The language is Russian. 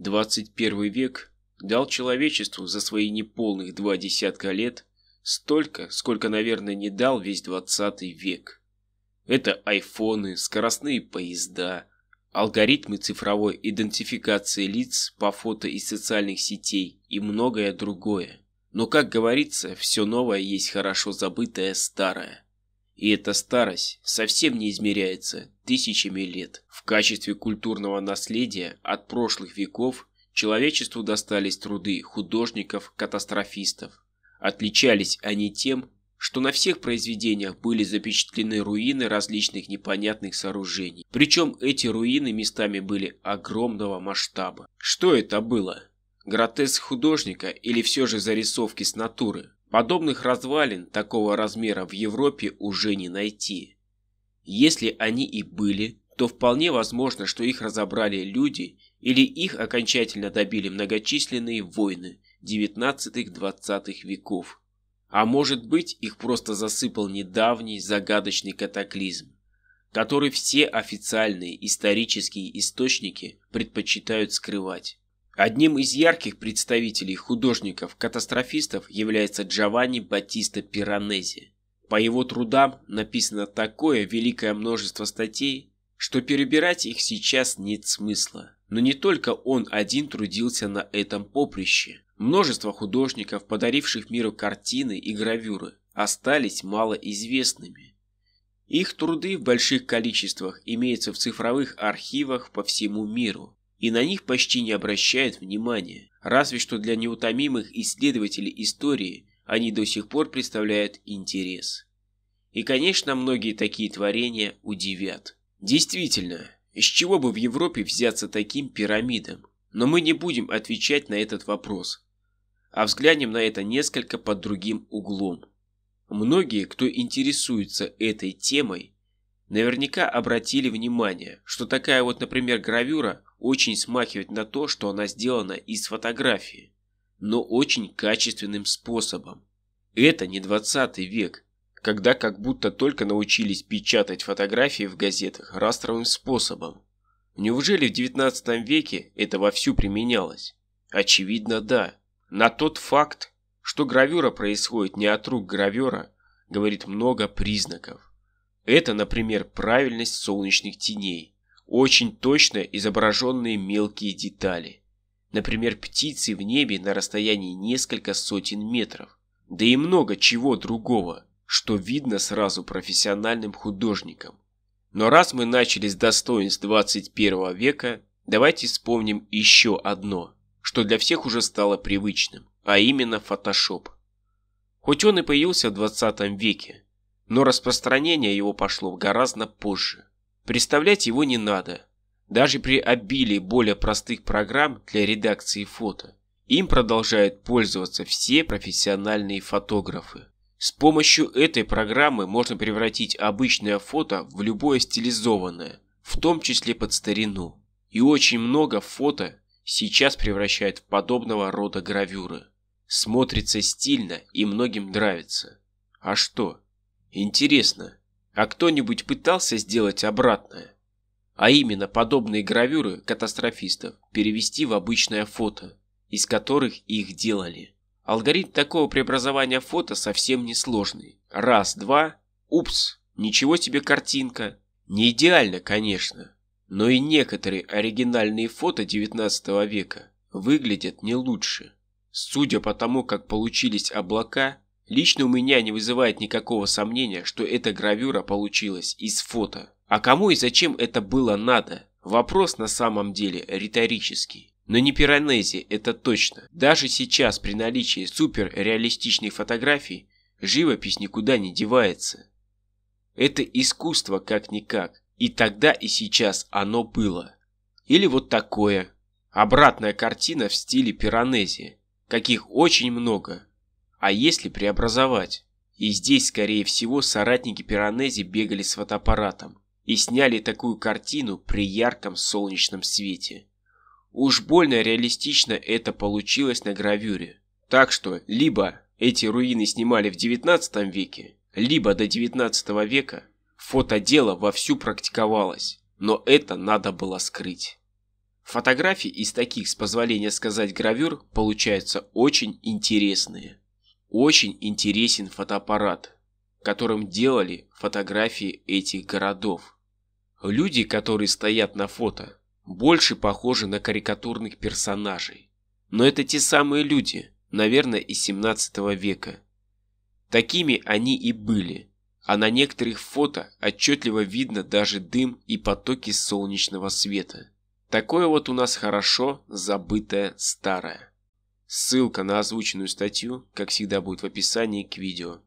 21 век дал человечеству за свои неполных два десятка лет столько, сколько, наверное, не дал весь 20 век. Это айфоны, скоростные поезда, алгоритмы цифровой идентификации лиц по фото из социальных сетей и многое другое. Но, как говорится, все новое есть хорошо забытое старое. И эта старость совсем не измеряется тысячами лет. В качестве культурного наследия от прошлых веков человечеству достались труды художников-катастрофистов. Отличались они тем, что на всех произведениях были запечатлены руины различных непонятных сооружений. Причем эти руины местами были огромного масштаба. Что это было? Гротеск художника или все же зарисовки с натуры? Подобных развалин такого размера в Европе уже не найти. Если они и были, то вполне возможно, что их разобрали люди или их окончательно добили многочисленные войны XIX-XX веков. А может быть, их просто засыпал недавний загадочный катаклизм, который все официальные исторические источники предпочитают скрывать. Одним из ярких представителей художников-катастрофистов является Джованни Батиста Пиранези. По его трудам написано такое великое множество статей, что перебирать их сейчас нет смысла. Но не только он один трудился на этом поприще. Множество художников, подаривших миру картины и гравюры, остались малоизвестными. Их труды в больших количествах имеются в цифровых архивах по всему миру и на них почти не обращают внимания. Разве что для неутомимых исследователей истории они до сих пор представляют интерес. И, конечно, многие такие творения удивят. Действительно, с чего бы в Европе взяться таким пирамидам? Но мы не будем отвечать на этот вопрос, а взглянем на это несколько под другим углом. Многие, кто интересуется этой темой, наверняка обратили внимание, что такая вот, например, гравюра очень смахивать на то, что она сделана из фотографии, но очень качественным способом. Это не 20 век, когда как будто только научились печатать фотографии в газетах растровым способом. Неужели в 19 веке это вовсю применялось? Очевидно, да. На тот факт, что гравюра происходит не от рук гравера, говорит много признаков. Это, например, правильность солнечных теней – очень точно изображенные мелкие детали. Например, птицы в небе на расстоянии несколько сотен метров. Да и много чего другого, что видно сразу профессиональным художникам. Но раз мы начали с достоинств 21 века, давайте вспомним еще одно, что для всех уже стало привычным, а именно фотошоп. Хоть он и появился в 20 веке, но распространение его пошло гораздо позже. Представлять его не надо. Даже при обилии более простых программ для редакции фото, им продолжают пользоваться все профессиональные фотографы. С помощью этой программы можно превратить обычное фото в любое стилизованное, в том числе под старину. И очень много фото сейчас превращают в подобного рода гравюры. Смотрится стильно и многим нравится. А что? Интересно, а кто-нибудь пытался сделать обратное? А именно подобные гравюры катастрофистов перевести в обычное фото, из которых их делали. Алгоритм такого преобразования фото совсем не сложный. Раз, два, упс, ничего себе картинка. Не идеально, конечно, но и некоторые оригинальные фото 19 века выглядят не лучше. Судя по тому, как получились облака, Лично у меня не вызывает никакого сомнения, что эта гравюра получилась из фото. А кому и зачем это было надо? Вопрос на самом деле риторический. Но не пиранези, это точно. Даже сейчас при наличии суперреалистичной фотографии живопись никуда не девается. Это искусство как-никак. И тогда и сейчас оно было. Или вот такое. Обратная картина в стиле пиранези, каких очень много. А если преобразовать? И здесь, скорее всего, соратники Пиранези бегали с фотоаппаратом и сняли такую картину при ярком солнечном свете. Уж больно реалистично это получилось на гравюре. Так что, либо эти руины снимали в 19 веке, либо до 19 века фотодело вовсю практиковалось, но это надо было скрыть. Фотографии из таких, с позволения сказать, гравюр получаются очень интересные. Очень интересен фотоаппарат, которым делали фотографии этих городов. Люди, которые стоят на фото, больше похожи на карикатурных персонажей. Но это те самые люди, наверное, из 17 века. Такими они и были, а на некоторых фото отчетливо видно даже дым и потоки солнечного света. Такое вот у нас хорошо забытое старое. Ссылка на озвученную статью, как всегда, будет в описании к видео.